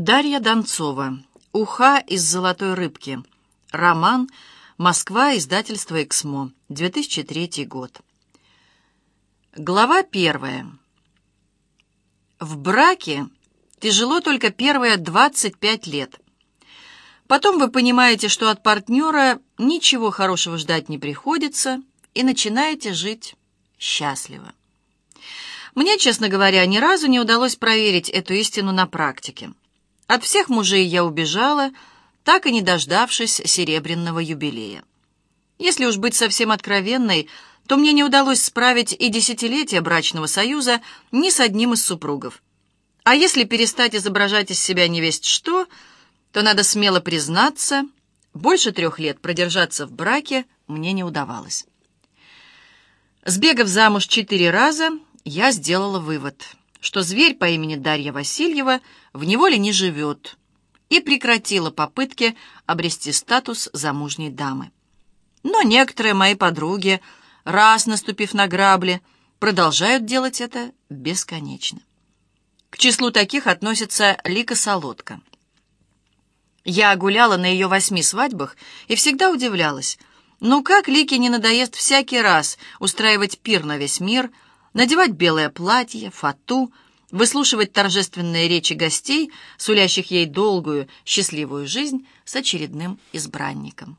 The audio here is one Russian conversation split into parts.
Дарья Донцова. «Уха из золотой рыбки». Роман «Москва. Издательство «Эксмо». 2003 год». Глава первая. В браке тяжело только первые 25 лет. Потом вы понимаете, что от партнера ничего хорошего ждать не приходится, и начинаете жить счастливо. Мне, честно говоря, ни разу не удалось проверить эту истину на практике. От всех мужей я убежала, так и не дождавшись серебряного юбилея. Если уж быть совсем откровенной, то мне не удалось справить и десятилетия брачного союза ни с одним из супругов. А если перестать изображать из себя невесть что, то надо смело признаться, больше трех лет продержаться в браке мне не удавалось. Сбегав замуж четыре раза, я сделала вывод что зверь по имени Дарья Васильева в неволе не живет, и прекратила попытки обрести статус замужней дамы. Но некоторые мои подруги, раз наступив на грабли, продолжают делать это бесконечно. К числу таких относится Лика Солодка. Я гуляла на ее восьми свадьбах и всегда удивлялась, ну как Лике не надоест всякий раз устраивать пир на весь мир – надевать белое платье, фату, выслушивать торжественные речи гостей, сулящих ей долгую, счастливую жизнь с очередным избранником.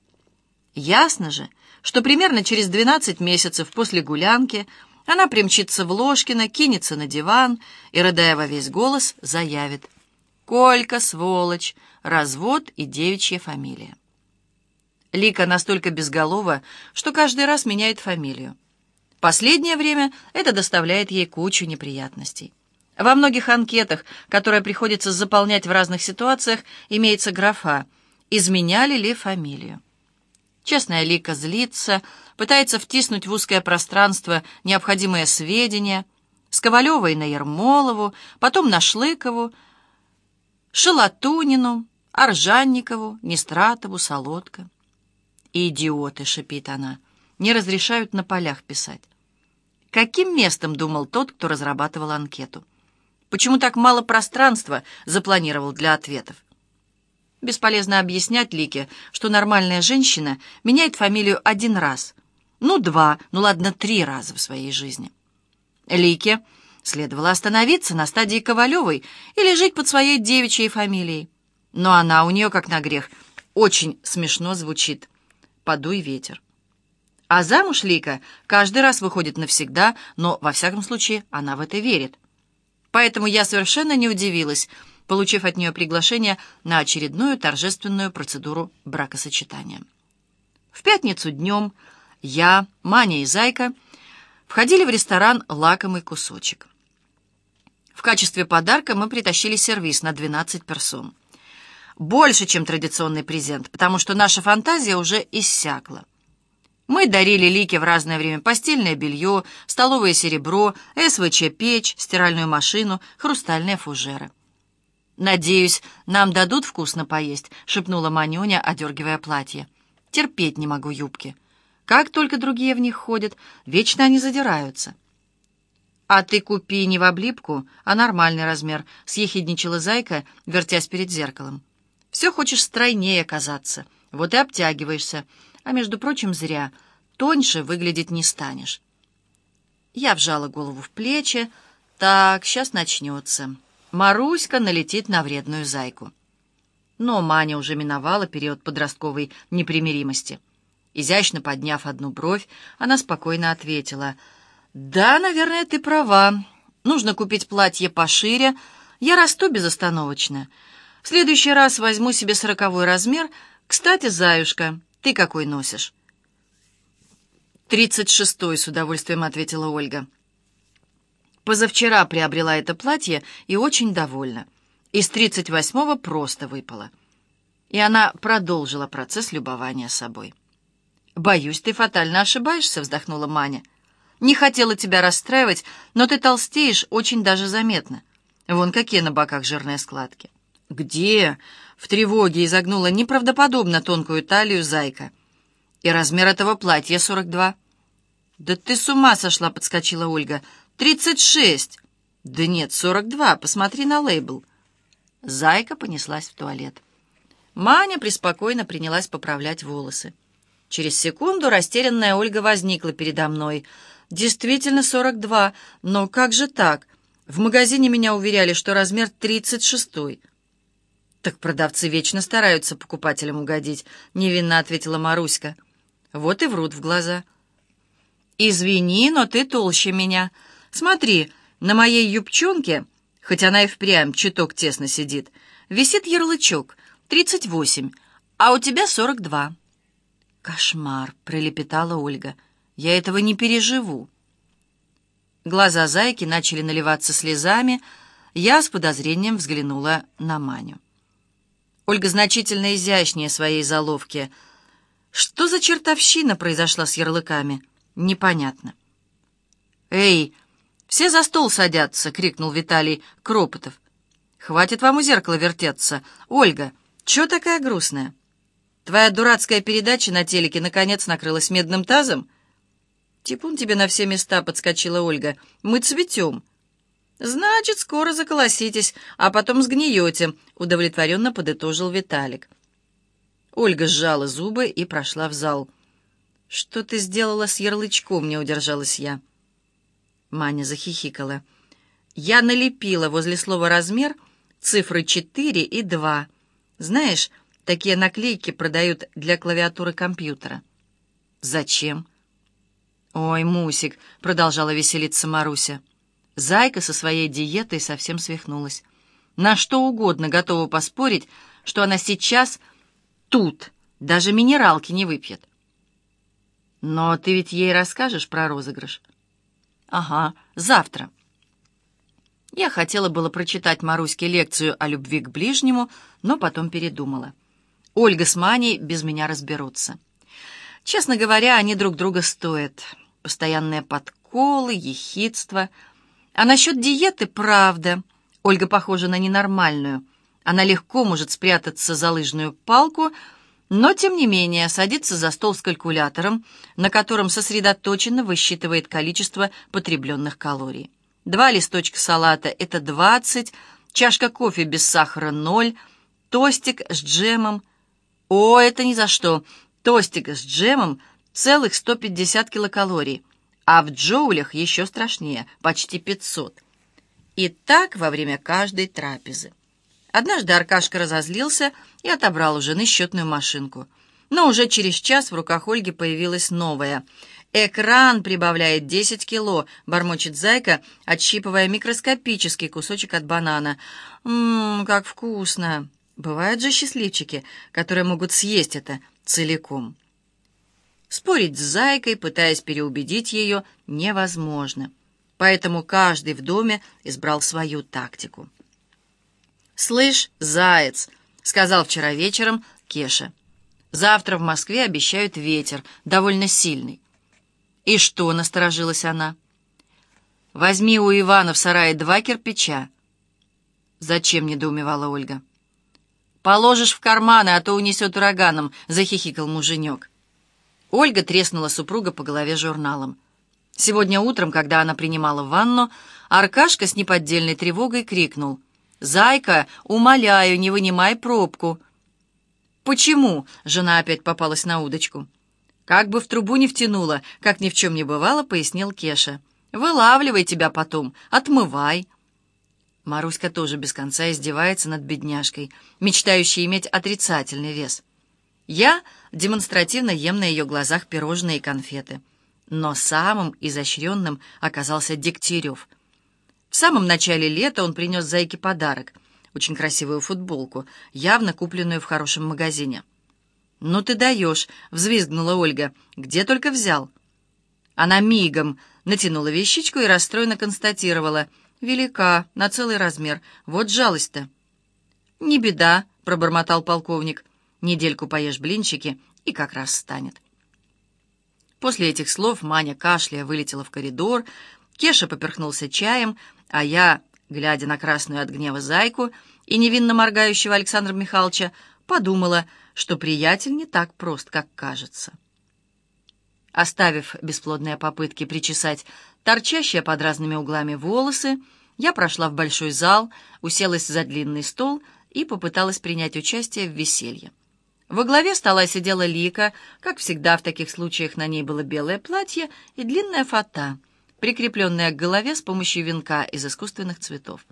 Ясно же, что примерно через 12 месяцев после гулянки она примчится в Ложкино, кинется на диван и, рыдая во весь голос, заявит «Колька, сволочь! Развод и девичья фамилия!» Лика настолько безголова, что каждый раз меняет фамилию. Последнее время это доставляет ей кучу неприятностей. Во многих анкетах, которые приходится заполнять в разных ситуациях, имеется графа «Изменяли ли фамилию?». Честная Лика злится, пытается втиснуть в узкое пространство необходимые сведения. С Ковалевой на Ермолову, потом на Шлыкову, Шелатунину, Аржанникову, Нестратову, Солодко. «Идиоты!» — шипит она. «Не разрешают на полях писать». Каким местом думал тот, кто разрабатывал анкету? Почему так мало пространства запланировал для ответов? Бесполезно объяснять Лике, что нормальная женщина меняет фамилию один раз. Ну, два, ну ладно, три раза в своей жизни. Лике следовало остановиться на стадии Ковалевой или жить под своей девичьей фамилией. Но она у нее, как на грех, очень смешно звучит. «Подуй ветер». А замуж Лика каждый раз выходит навсегда, но, во всяком случае, она в это верит. Поэтому я совершенно не удивилась, получив от нее приглашение на очередную торжественную процедуру бракосочетания. В пятницу днем я, Маня и Зайка входили в ресторан «Лакомый кусочек». В качестве подарка мы притащили сервис на 12 персон. Больше, чем традиционный презент, потому что наша фантазия уже иссякла. Мы дарили Лике в разное время постельное белье, столовое серебро, СВЧ-печь, стиральную машину, хрустальные фужеры. «Надеюсь, нам дадут вкусно поесть», — шепнула Манюня, одергивая платье. «Терпеть не могу юбки. Как только другие в них ходят, вечно они задираются». «А ты купи не в облипку, а нормальный размер», — съехидничала зайка, вертясь перед зеркалом. «Все хочешь стройнее казаться, вот и обтягиваешься». А между прочим, зря. Тоньше выглядеть не станешь. Я вжала голову в плечи. Так, сейчас начнется. Маруська налетит на вредную зайку. Но Маня уже миновала период подростковой непримиримости. Изящно подняв одну бровь, она спокойно ответила. «Да, наверное, ты права. Нужно купить платье пошире. Я расту безостановочно. В следующий раз возьму себе сороковой размер. Кстати, заюшка, ты какой носишь?» «Тридцать шестой», — с удовольствием ответила Ольга. «Позавчера приобрела это платье и очень довольна. Из тридцать восьмого просто выпала. И она продолжила процесс любования собой. «Боюсь, ты фатально ошибаешься», — вздохнула Маня. «Не хотела тебя расстраивать, но ты толстеешь очень даже заметно. Вон какие на боках жирные складки». «Где?» в тревоге изогнула неправдоподобно тонкую талию зайка. И размер этого платья 42. «Да ты с ума сошла!» — подскочила Ольга. «Тридцать шесть!» «Да нет, сорок два. Посмотри на лейбл». Зайка понеслась в туалет. Маня преспокойно принялась поправлять волосы. Через секунду растерянная Ольга возникла передо мной. «Действительно 42, но как же так? В магазине меня уверяли, что размер 36. «Так продавцы вечно стараются покупателям угодить», — невинно ответила Маруська. «Вот и врут в глаза». «Извини, но ты толще меня. Смотри, на моей юбчонке, хоть она и впрямь чуток тесно сидит, висит ярлычок тридцать восемь, а у тебя сорок два. «Кошмар!» — пролепетала Ольга. «Я этого не переживу». Глаза зайки начали наливаться слезами. Я с подозрением взглянула на Маню. Ольга значительно изящнее своей заловки. Что за чертовщина произошла с ярлыками? Непонятно. «Эй, все за стол садятся!» — крикнул Виталий Кропотов. «Хватит вам у зеркала вертеться. Ольга, чё такая грустная? Твоя дурацкая передача на телеке наконец накрылась медным тазом?» «Типун тебе на все места!» — подскочила Ольга. «Мы цветем!» «Значит, скоро заколоситесь, а потом сгниете», — удовлетворенно подытожил Виталик. Ольга сжала зубы и прошла в зал. «Что ты сделала с ярлычком?» — не удержалась я. Маня захихикала. «Я налепила возле слова «размер» цифры 4 и 2. Знаешь, такие наклейки продают для клавиатуры компьютера». «Зачем?» «Ой, Мусик», — продолжала веселиться Маруся, — Зайка со своей диетой совсем свихнулась. На что угодно готова поспорить, что она сейчас тут, даже минералки не выпьет. Но ты ведь ей расскажешь про розыгрыш? Ага, завтра. Я хотела было прочитать Маруське лекцию о любви к ближнему, но потом передумала. Ольга с Маней без меня разберутся. Честно говоря, они друг друга стоят. Постоянные подколы, ехидство — а насчет диеты правда. Ольга похожа на ненормальную. Она легко может спрятаться за лыжную палку, но, тем не менее, садится за стол с калькулятором, на котором сосредоточенно высчитывает количество потребленных калорий. Два листочка салата – это 20, чашка кофе без сахара – 0, тостик с джемом. О, это ни за что! Тостик с джемом – целых 150 килокалорий а в джоулях еще страшнее, почти 500. И так во время каждой трапезы. Однажды Аркашка разозлился и отобрал у жены счетную машинку. Но уже через час в руках Ольги появилась новая. «Экран прибавляет 10 кило», — бормочет зайка, отщипывая микроскопический кусочек от банана. «Ммм, как вкусно!» Бывают же счастливчики, которые могут съесть это целиком. Спорить с зайкой, пытаясь переубедить ее, невозможно. Поэтому каждый в доме избрал свою тактику. «Слышь, заяц!» — сказал вчера вечером Кеша. «Завтра в Москве обещают ветер, довольно сильный». «И что?» — насторожилась она. «Возьми у Ивана в сарае два кирпича». «Зачем?» — недоумевала Ольга. «Положишь в карманы, а то унесет ураганом», — захихикал муженек. Ольга треснула супруга по голове журналом. Сегодня утром, когда она принимала ванну, Аркашка с неподдельной тревогой крикнул. «Зайка, умоляю, не вынимай пробку!» «Почему?» — жена опять попалась на удочку. «Как бы в трубу не втянула, как ни в чем не бывало», — пояснил Кеша. «Вылавливай тебя потом, отмывай». Маруська тоже без конца издевается над бедняжкой, мечтающей иметь отрицательный вес. «Я демонстративно ем на ее глазах пирожные и конфеты. Но самым изощренным оказался Дегтярев. В самом начале лета он принес зайке подарок — очень красивую футболку, явно купленную в хорошем магазине. «Ну ты даешь!» — взвизгнула Ольга. «Где только взял?» Она мигом натянула вещичку и расстроенно констатировала. «Велика, на целый размер. Вот жалость-то!» «Не беда», — пробормотал полковник недельку поешь блинчики, и как раз станет. После этих слов Маня кашляя вылетела в коридор, Кеша поперхнулся чаем, а я, глядя на красную от гнева зайку и невинно моргающего Александра Михайловича, подумала, что приятель не так прост, как кажется. Оставив бесплодные попытки причесать торчащие под разными углами волосы, я прошла в большой зал, уселась за длинный стол и попыталась принять участие в веселье. Во главе стола сидела Лика. Как всегда, в таких случаях на ней было белое платье и длинная фата, прикрепленная к голове с помощью венка из искусственных цветов.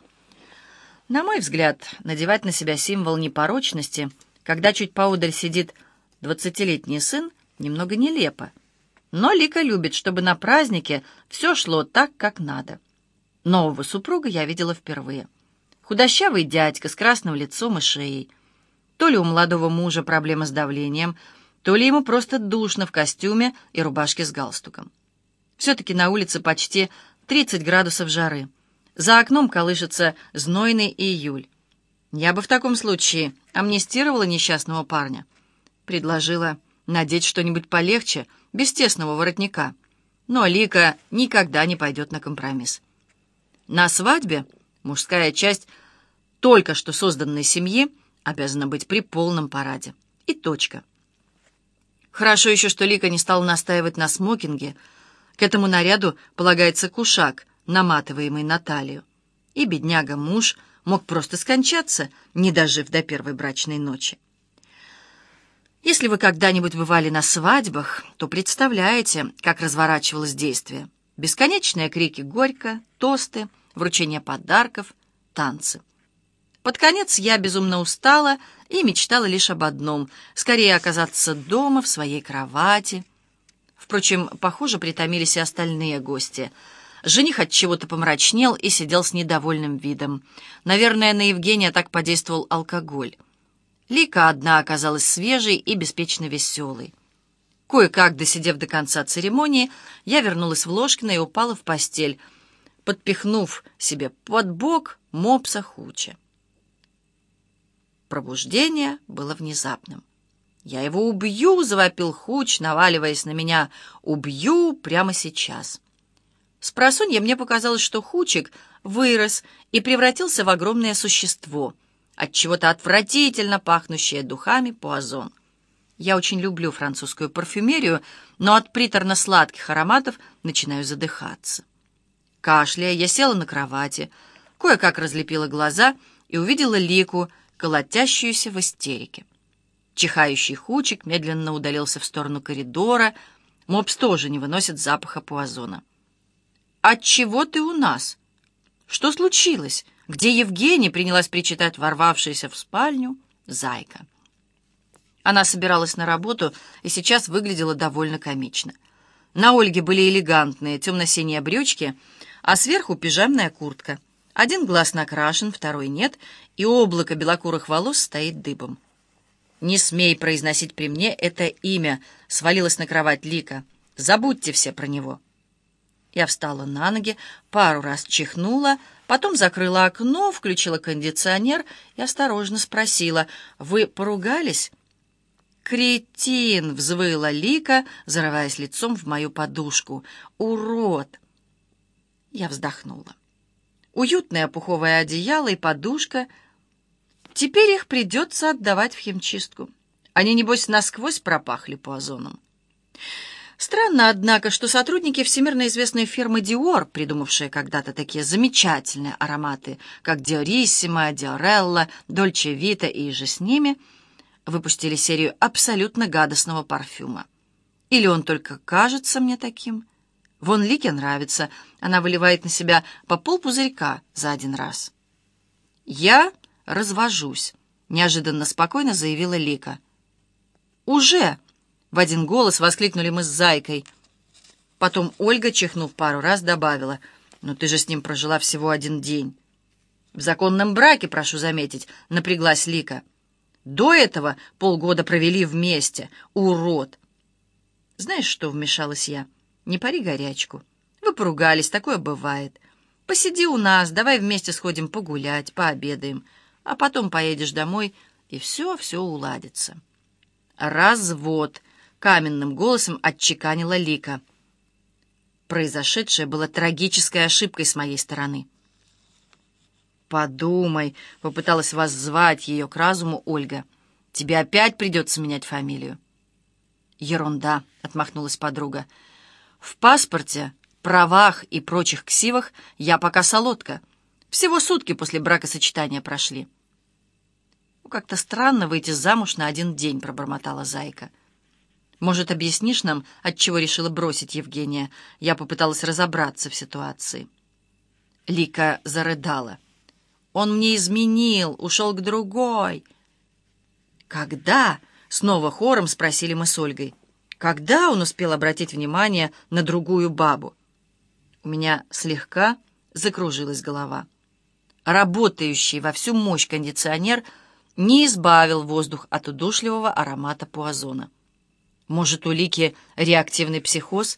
На мой взгляд, надевать на себя символ непорочности, когда чуть поодаль сидит двадцатилетний сын, немного нелепо. Но Лика любит, чтобы на празднике все шло так, как надо. Нового супруга я видела впервые. Худощавый дядька с красным лицом и шеей — то ли у молодого мужа проблемы с давлением, то ли ему просто душно в костюме и рубашке с галстуком. Все-таки на улице почти 30 градусов жары. За окном колышется знойный июль. Я бы в таком случае амнистировала несчастного парня. Предложила надеть что-нибудь полегче, без тесного воротника. Но Лика никогда не пойдет на компромисс. На свадьбе мужская часть только что созданной семьи обязана быть при полном параде. И точка. Хорошо еще, что Лика не стала настаивать на смокинге. К этому наряду полагается кушак, наматываемый на талию. И бедняга-муж мог просто скончаться, не дожив до первой брачной ночи. Если вы когда-нибудь бывали на свадьбах, то представляете, как разворачивалось действие. Бесконечные крики горько, тосты, вручение подарков, танцы. Под конец я безумно устала и мечтала лишь об одном — скорее оказаться дома, в своей кровати. Впрочем, похоже, притомились и остальные гости. Жених от чего-то помрачнел и сидел с недовольным видом. Наверное, на Евгения так подействовал алкоголь. Лика одна оказалась свежей и беспечно веселой. Кое-как досидев до конца церемонии, я вернулась в Ложкино и упала в постель, подпихнув себе под бок мопса Хуча. Пробуждение было внезапным. «Я его убью!» — завопил Хуч, наваливаясь на меня. «Убью прямо сейчас!» С просунья мне показалось, что Хучик вырос и превратился в огромное существо, от чего-то отвратительно пахнущее духами по пуазон. Я очень люблю французскую парфюмерию, но от приторно-сладких ароматов начинаю задыхаться. Кашляя, я села на кровати, кое-как разлепила глаза и увидела Лику — колотящуюся в истерике. Чихающий хучик медленно удалился в сторону коридора. Мопс тоже не выносит запаха пуазона. От чего ты у нас? Что случилось?» Где Евгений принялась причитать ворвавшаяся в спальню зайка. Она собиралась на работу и сейчас выглядела довольно комично. На Ольге были элегантные темно-синие брючки, а сверху пижамная куртка — один глаз накрашен, второй нет, и облако белокурых волос стоит дыбом. «Не смей произносить при мне это имя», — свалилась на кровать Лика. «Забудьте все про него». Я встала на ноги, пару раз чихнула, потом закрыла окно, включила кондиционер и осторожно спросила, «Вы поругались?» «Кретин!» — взвыла Лика, зарываясь лицом в мою подушку. «Урод!» Я вздохнула уютное пуховое одеяло и подушка. Теперь их придется отдавать в химчистку. Они, небось, насквозь пропахли по озонам. Странно, однако, что сотрудники всемирно известной фирмы Диор, придумавшие когда-то такие замечательные ароматы, как Диориссима, Диорелла, Дольче Вита и же с ними, выпустили серию абсолютно гадостного парфюма. Или он только кажется мне таким – Вон Лике нравится. Она выливает на себя по пол пузырька за один раз. «Я развожусь», — неожиданно спокойно заявила Лика. «Уже!» — в один голос воскликнули мы с Зайкой. Потом Ольга, чихнув пару раз, добавила. «Но «Ну ты же с ним прожила всего один день». «В законном браке, прошу заметить», — напряглась Лика. «До этого полгода провели вместе. Урод!» «Знаешь что?» — вмешалась я. — не пари горячку. Вы поругались, такое бывает. Посиди у нас, давай вместе сходим погулять, пообедаем, а потом поедешь домой, и все-все уладится». «Развод!» — каменным голосом отчеканила Лика. Произошедшее было трагической ошибкой с моей стороны. «Подумай», — попыталась воззвать ее к разуму Ольга. «Тебе опять придется менять фамилию». «Ерунда», — отмахнулась подруга. «Ерунда». В паспорте, правах и прочих ксивах я пока солодка. Всего сутки после бракосочетания прошли. «Ну, как-то странно выйти замуж на один день», — пробормотала Зайка. «Может, объяснишь нам, от чего решила бросить Евгения?» Я попыталась разобраться в ситуации. Лика зарыдала. «Он мне изменил, ушел к другой». «Когда?» — снова хором спросили мы с Ольгой. Когда он успел обратить внимание на другую бабу? У меня слегка закружилась голова. Работающий во всю мощь кондиционер не избавил воздух от удушливого аромата пуазона. Может, у Лики реактивный психоз?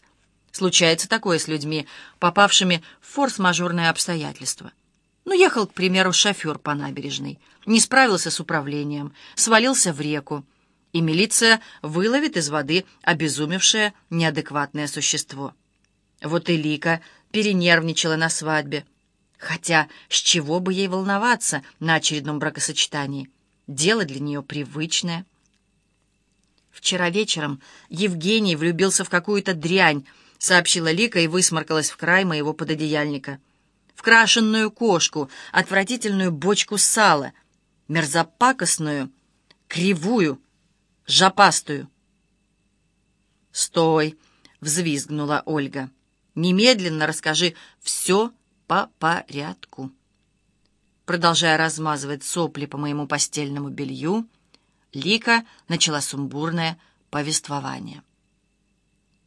Случается такое с людьми, попавшими в форс-мажорные обстоятельства. Ну, ехал, к примеру, шофер по набережной, не справился с управлением, свалился в реку, и милиция выловит из воды обезумевшее неадекватное существо. Вот и Лика перенервничала на свадьбе. Хотя с чего бы ей волноваться на очередном бракосочетании? Дело для нее привычное. «Вчера вечером Евгений влюбился в какую-то дрянь», — сообщила Лика и высморкалась в край моего пододеяльника. «В крашенную кошку, отвратительную бочку сала, мерзопакостную, кривую, жопастую. «Стой!» — взвизгнула Ольга. «Немедленно расскажи все по порядку». Продолжая размазывать сопли по моему постельному белью, Лика начала сумбурное повествование.